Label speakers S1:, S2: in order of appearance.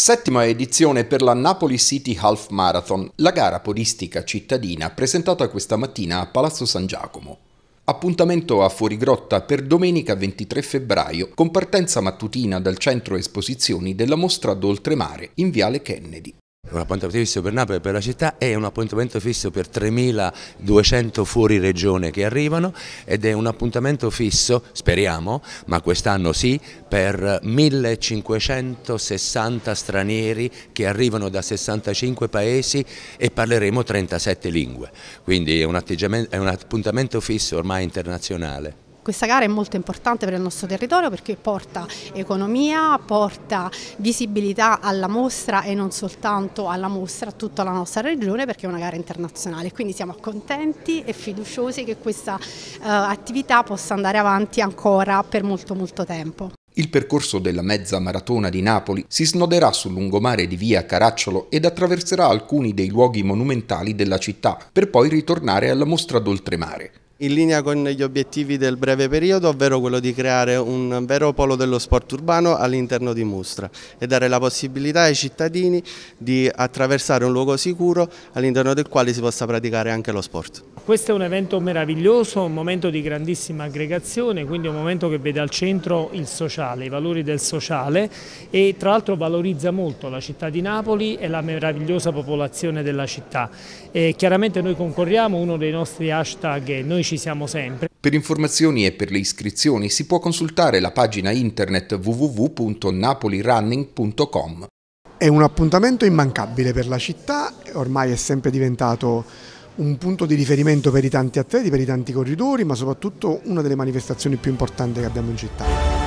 S1: Settima edizione per la Napoli City Half Marathon, la gara podistica cittadina presentata questa mattina a Palazzo San Giacomo. Appuntamento a Fuorigrotta per domenica 23 febbraio, con partenza mattutina dal centro esposizioni della mostra d'oltremare in Viale Kennedy un appuntamento fisso per Napoli e per la città è un
S2: appuntamento fisso per 3.200 fuori regione che arrivano ed è un appuntamento fisso, speriamo, ma quest'anno sì, per 1.560 stranieri che arrivano da 65 paesi e parleremo 37 lingue, quindi è un, è un appuntamento fisso ormai internazionale.
S3: Questa gara è molto importante per il nostro territorio perché porta economia, porta visibilità alla mostra e non soltanto alla mostra, a tutta la nostra regione perché è una gara internazionale. Quindi siamo contenti e fiduciosi che questa uh, attività possa andare avanti ancora per molto molto tempo.
S1: Il percorso della mezza maratona di Napoli si snoderà sul lungomare di via Caracciolo ed attraverserà alcuni dei luoghi monumentali della città per poi ritornare alla mostra d'oltremare
S4: in linea con gli obiettivi del breve periodo, ovvero quello di creare un vero polo dello sport urbano all'interno di Mustra e dare la possibilità ai cittadini di attraversare un luogo sicuro all'interno del quale si possa praticare anche lo sport.
S5: Questo è un evento meraviglioso, un momento di grandissima aggregazione, quindi un momento che vede al centro il sociale, i valori del sociale e tra l'altro valorizza molto la città di Napoli e la meravigliosa popolazione della città. E chiaramente noi concorriamo, uno dei nostri hashtag è noi ci siamo sempre.
S1: Per informazioni e per le iscrizioni si può consultare la pagina internet www.napolirunning.com.
S6: È un appuntamento immancabile per la città, ormai è sempre diventato un punto di riferimento per i tanti atleti, per i tanti corridori, ma soprattutto una delle manifestazioni più importanti che abbiamo in città.